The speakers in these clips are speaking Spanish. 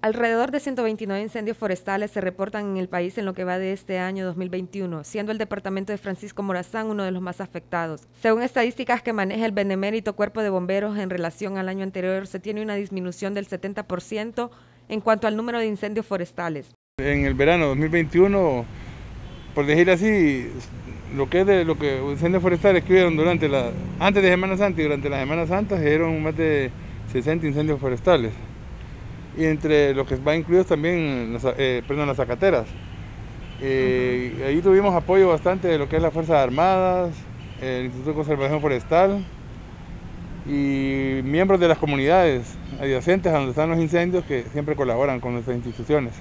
Alrededor de 129 incendios forestales se reportan en el país en lo que va de este año 2021, siendo el departamento de Francisco Morazán uno de los más afectados. Según estadísticas que maneja el benemérito Cuerpo de Bomberos en relación al año anterior, se tiene una disminución del 70% en cuanto al número de incendios forestales. En el verano 2021, por decir así, lo que es de lo que incendios forestales que hubieron durante la antes de Semana Santa y durante la Semana Santa, eran más de 60 incendios forestales y entre los que va incluidos también las, eh, perdón, las zacateras. Eh, Ahí tuvimos apoyo bastante de lo que es las Fuerzas Armadas, el Instituto de Conservación Forestal y miembros de las comunidades adyacentes a donde están los incendios que siempre colaboran con nuestras instituciones.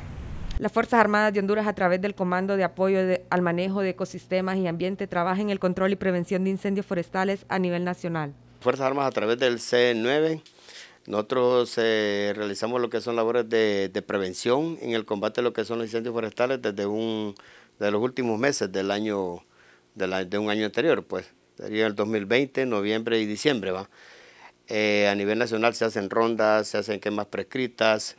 Las Fuerzas Armadas de Honduras, a través del Comando de Apoyo al Manejo de Ecosistemas y Ambiente, trabajan en el control y prevención de incendios forestales a nivel nacional. Fuerzas Armadas, a través del C9, nosotros eh, realizamos lo que son labores de, prevención en el combate a lo que son los incendios forestales desde de los últimos meses del año, de, un año anterior, pues, sería el 2020, noviembre y diciembre, ¿va? Eh, a nivel nacional se hacen rondas, se hacen quemas prescritas,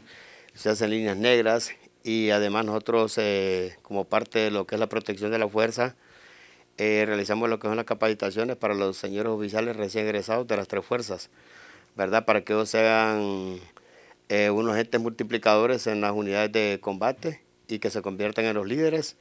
se hacen líneas negras y además nosotros, eh, como parte de lo que es la protección de la fuerza, realizamos lo que son las capacitaciones para los señores oficiales recién egresados de las tres fuerzas. ¿verdad? Para que ellos sean eh, unos entes multiplicadores en las unidades de combate y que se conviertan en los líderes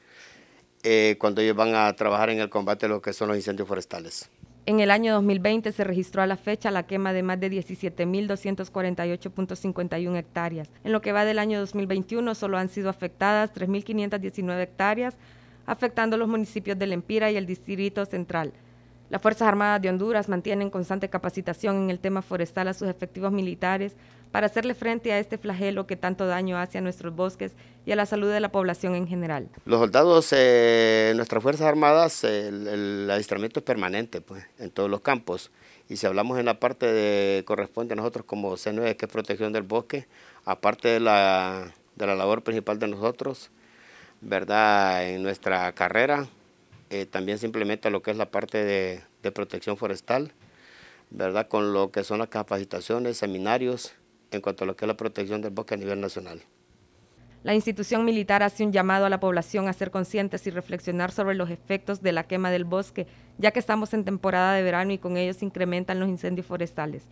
eh, cuando ellos van a trabajar en el combate de lo que son los incendios forestales. En el año 2020 se registró a la fecha la quema de más de 17.248.51 hectáreas. En lo que va del año 2021 solo han sido afectadas 3.519 hectáreas, afectando los municipios de Lempira y el Distrito Central. Las Fuerzas Armadas de Honduras mantienen constante capacitación en el tema forestal a sus efectivos militares para hacerle frente a este flagelo que tanto daño hace a nuestros bosques y a la salud de la población en general. Los soldados, eh, nuestras Fuerzas Armadas, el, el, adiestramiento es permanente pues, en todos los campos. Y si hablamos en la parte de corresponde a nosotros como C9, que es protección del bosque, aparte de la, de la labor principal de nosotros, ¿verdad? En nuestra carrera, eh, también se implementa lo que es la parte de, protección forestal, ¿verdad? Con lo que son las capacitaciones, seminarios en cuanto a lo que es la protección del bosque a nivel nacional. La institución militar hace un llamado a la población a ser conscientes y reflexionar sobre los efectos de la quema del bosque, ya que estamos en temporada de verano y con ello se incrementan los incendios forestales.